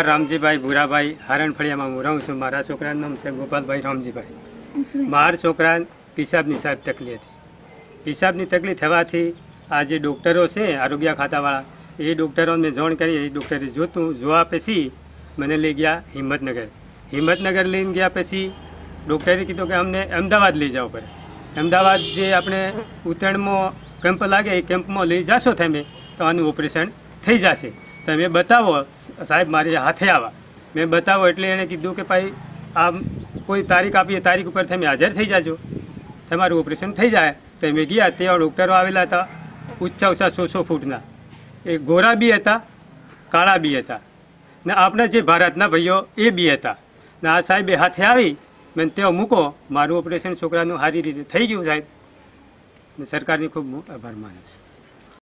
રામજીભાઈ ભૂરાભાઈ હારણફળિયામાં હું રહું છું મારા છોકરાનું નામ છે ગોપાલભાઈ રામજીભાઈ મારા છોકરા પિશાબની સાહેબ તકલી હતી પિશાબની તકલીફ થવાથી આ જે ડૉક્ટરો છે આરોગ્ય ખાતાવાળા એ ડૉક્ટરોને જોણ કરી એ ડૉક્ટરે જોતું જોવા પછી મને લઈ ગયા હિંમતનગર હિંમતનગર લઈને ગયા પછી ડૉક્ટરે કીધું કે અમને અમદાવાદ લઈ જાઓ પડે અમદાવાદ જે આપણે ઉત્તરાયણમાં કેમ્પ લાગે એ કેમ્પમાં લઈ જશો તમે તો આનું ઓપરેશન થઈ જશે તમે બતાવો સાહેબ મારી હાથે આવા મેં બતાવો એટલે એણે કીધું કે ભાઈ આમ કોઈ તારીખ આપીએ તારીખ ઉપર તમે હાજર થઈ જાજો તમારું ઓપરેશન થઈ જાય તો અમે ગયા તેવા ડૉક્ટરો આવેલા હતા ઊંચા ઊંચા સો સો ફૂટના એ ગોરા બી હતા કાળા બી હતા ને આપણા જે ભારતના ભાઈઓ એ બી હતા ને આ સાહેબે હાથે આવી મને તેઓ મૂકો મારું ઓપરેશન છોકરાનું સારી રીતે થઈ ગયું સાહેબ ને સરકારની ખૂબ આભાર માનું છું